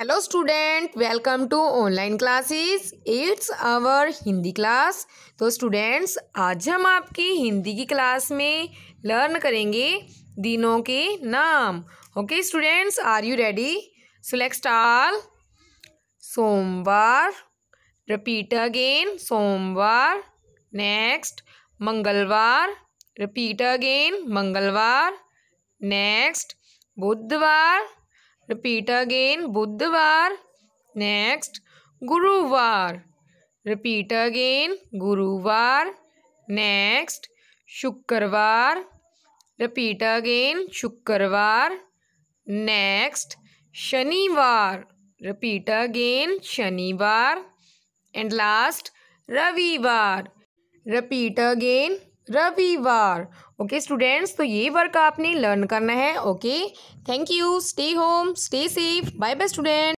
hello student welcome to online classes it's our Hindi class तो students आज हम आपकी हिंदी की क्लास में लर्न करेंगे दिनों के नाम okay students are you ready select all सोमवार रिपीट अगेन सोमवार नेक्स्ट मंगलवार रिपीट अगेन मंगलवार नेक्स्ट बुधवार रिपीट अगेन बुधवार नेक्स्ट गुरुवार रिपीट अगेन गुरुवार नेक्स्ट शुक्रवार रिपीट अगेन शुक्रवार नेक्स्ट शनिवार रिपीट अगेन शनिवार एंड लास्ट रविवार रिपीट अगेन रविवार ओके स्टूडेंट्स तो ये वर्क आपने लर्न करना है okay thank you stay home stay safe bye bye student